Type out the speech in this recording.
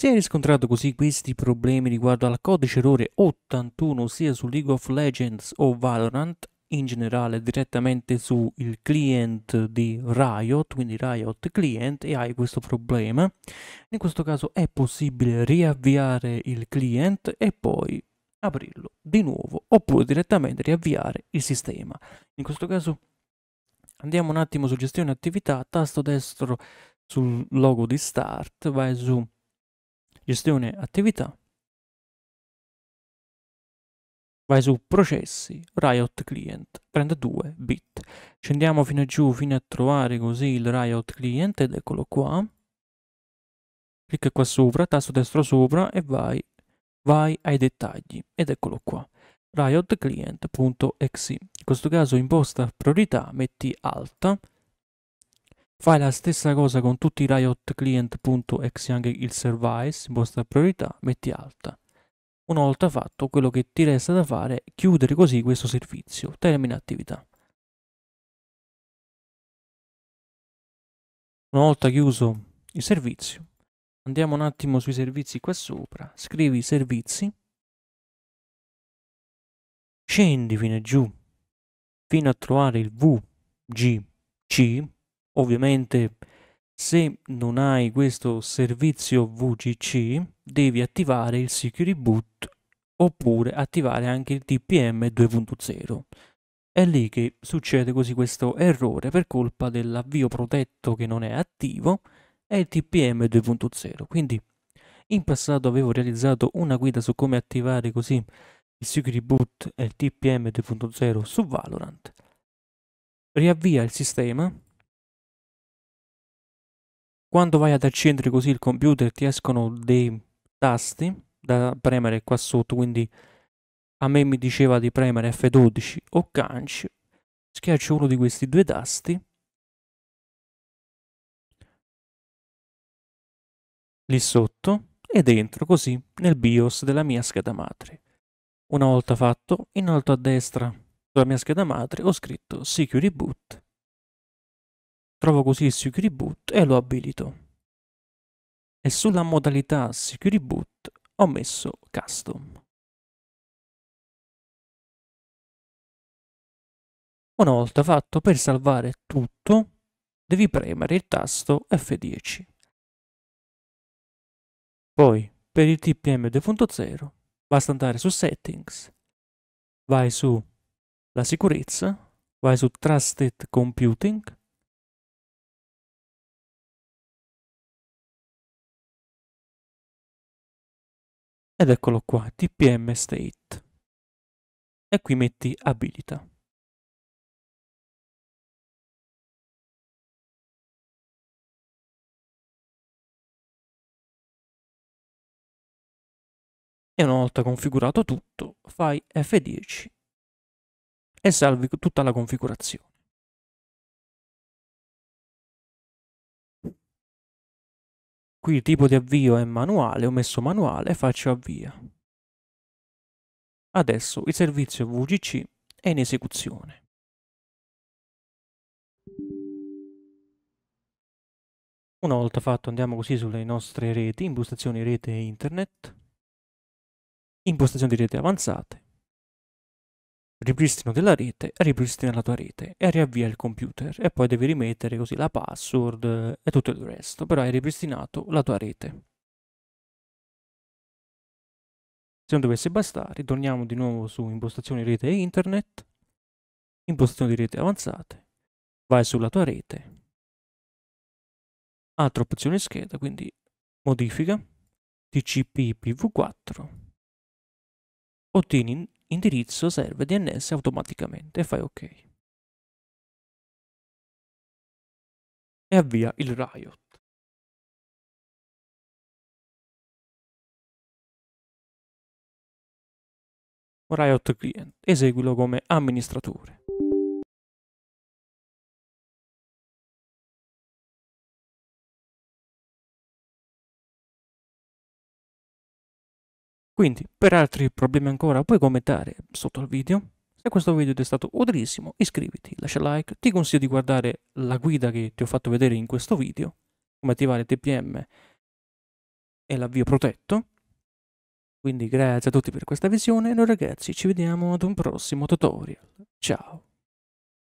Si è riscontrato così questi problemi riguardo al codice errore 81 sia su League of Legends o Valorant, in generale direttamente su il client di Riot, quindi Riot client e hai questo problema. In questo caso è possibile riavviare il client e poi aprirlo di nuovo oppure direttamente riavviare il sistema. In questo caso andiamo un attimo su gestione attività, tasto destro sul logo di start, vai su gestione attività, vai su processi, riot client, 32 bit. Scendiamo fino giù fino a trovare così il riot client ed eccolo qua. Clicca qua sopra, tasto destro sopra e vai, vai ai dettagli ed eccolo qua. Riot client.exe. In questo caso imposta priorità, metti alta Fai la stessa cosa con tutti i riot client.exe anche il service, vostra priorità, metti alta. Una volta fatto, quello che ti resta da fare è chiudere così questo servizio, termina attività. Una volta chiuso il servizio, andiamo un attimo sui servizi qua sopra, scrivi servizi, scendi fino giù, fino a trovare il VGC, Ovviamente se non hai questo servizio VGC devi attivare il Security Boot oppure attivare anche il TPM 2.0. È lì che succede così questo errore per colpa dell'avvio protetto che non è attivo e il TPM 2.0. Quindi in passato avevo realizzato una guida su come attivare così il Security Boot e il TPM 2.0 su Valorant. Riavvia il sistema quando vai ad accendere così il computer ti escono dei tasti da premere qua sotto, quindi a me mi diceva di premere F12 o Canci, schiaccio uno di questi due tasti, lì sotto e dentro così nel BIOS della mia scheda madre. Una volta fatto, in alto a destra sulla mia scheda madre ho scritto Security Boot Trovo così il security boot e lo abilito. E sulla modalità security boot ho messo custom. Una volta fatto, per salvare tutto, devi premere il tasto F10. Poi, per il TPM 2.0, basta andare su Settings, vai su La sicurezza, vai su Trusted Computing, ed eccolo qua, tpm state e qui metti abilita. E una volta configurato tutto, fai F10 e salvi tutta la configurazione. Qui il tipo di avvio è manuale, ho messo manuale e faccio avvia. Adesso il servizio VGC è in esecuzione. Una volta fatto andiamo così sulle nostre reti, impostazioni rete e internet, impostazioni di rete avanzate, ripristino della rete, ripristina la tua rete e riavvia il computer e poi devi rimettere così la password e tutto il resto, però hai ripristinato la tua rete. Se non dovesse bastare, ritorniamo di nuovo su impostazioni rete e internet, impostazioni di rete avanzate, vai sulla tua rete, altra opzione scheda, quindi modifica, TCP IPv4, ottieni indirizzo serve DNS automaticamente e fai ok. E avvia il Riot. Riot Client. Eseguilo come amministratore. Quindi, per altri problemi ancora, puoi commentare sotto al video. Se questo video ti è stato utilissimo, iscriviti, lascia like, ti consiglio di guardare la guida che ti ho fatto vedere in questo video, come attivare TPM e l'avvio protetto. Quindi grazie a tutti per questa visione e noi ragazzi ci vediamo ad un prossimo tutorial. Ciao!